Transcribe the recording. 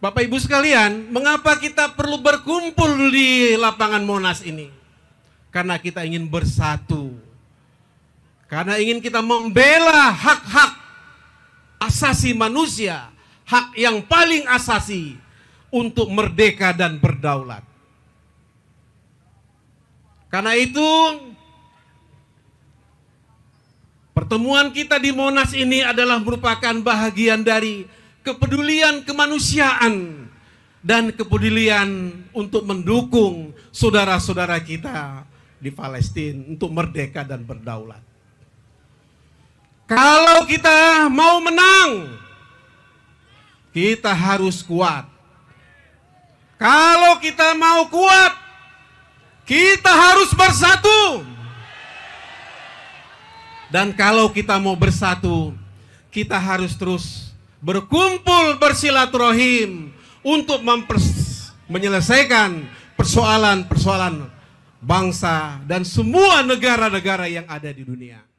Bapak Ibu sekalian, mengapa kita perlu berkumpul di lapangan Monas ini? Karena kita ingin bersatu. Karena ingin kita membela hak-hak asasi manusia, hak yang paling asasi untuk merdeka dan berdaulat. Karena itu pertemuan kita di Monas ini adalah merupakan bahagian dari kepedulian kemanusiaan, dan kepedulian untuk mendukung saudara-saudara kita di Palestina untuk merdeka dan berdaulat. Kalau kita mau menang, kita harus kuat. Kalau kita mau kuat, kita harus bersatu. Dan kalau kita mau bersatu, kita harus terus berkumpul bersilaturahim untuk menyelesaikan persoalan-persoalan bangsa dan semua negara-negara yang ada di dunia.